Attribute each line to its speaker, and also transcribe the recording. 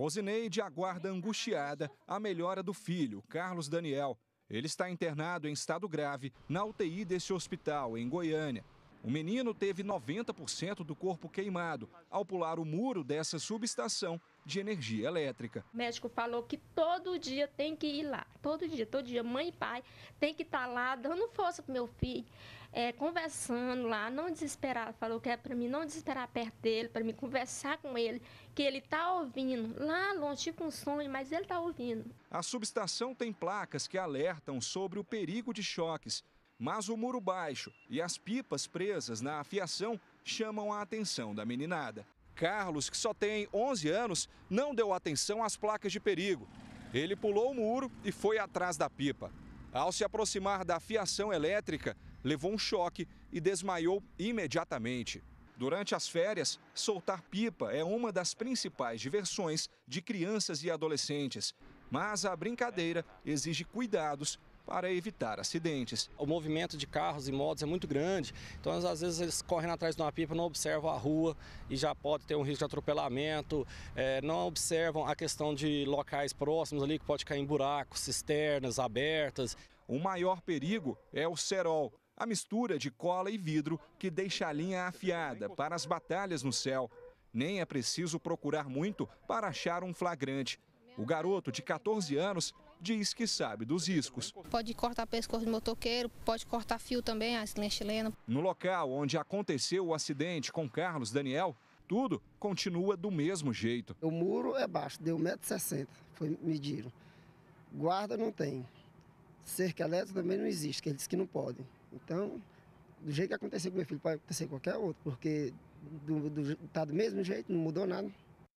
Speaker 1: Rosineide aguarda angustiada a melhora do filho, Carlos Daniel. Ele está internado em estado grave na UTI desse hospital, em Goiânia. O menino teve 90% do corpo queimado ao pular o muro dessa subestação de energia elétrica.
Speaker 2: O médico falou que todo dia tem que ir lá, todo dia, todo dia, mãe e pai tem que estar tá lá dando força pro meu filho, é, conversando lá, não desesperar. Falou que é para mim não desesperar perto dele, para mim conversar com ele, que ele tá ouvindo lá longe, tipo um sonho, mas ele tá ouvindo.
Speaker 1: A subestação tem placas que alertam sobre o perigo de choques mas o muro baixo e as pipas presas na afiação chamam a atenção da meninada. Carlos, que só tem 11 anos, não deu atenção às placas de perigo. Ele pulou o muro e foi atrás da pipa. Ao se aproximar da fiação elétrica, levou um choque e desmaiou imediatamente. Durante as férias, soltar pipa é uma das principais diversões de crianças e adolescentes. Mas a brincadeira exige cuidados para evitar acidentes. O movimento de carros e motos é muito grande, então às vezes eles correm atrás
Speaker 3: de uma pipa, não observam a rua e já pode ter um risco de atropelamento, é, não observam a questão de locais próximos ali que pode cair em buracos, cisternas abertas.
Speaker 1: O maior perigo é o cerol, a mistura de cola e vidro que deixa a linha afiada para as batalhas no céu. Nem é preciso procurar muito para achar um flagrante. O garoto de 14 anos diz que sabe dos riscos. Pode
Speaker 2: cortar pescoço de motoqueiro, pode cortar fio também, a linhas é chilena.
Speaker 1: No local onde aconteceu o acidente com Carlos Daniel, tudo continua do mesmo jeito.
Speaker 4: O muro é baixo, deu 1,60m, foi mediram. Guarda não tem. Cerca elétrica também não existe, que eles que não podem. Então, do jeito que aconteceu com meu filho, pode acontecer com qualquer outro, porque do, do, tá do mesmo jeito, não mudou nada.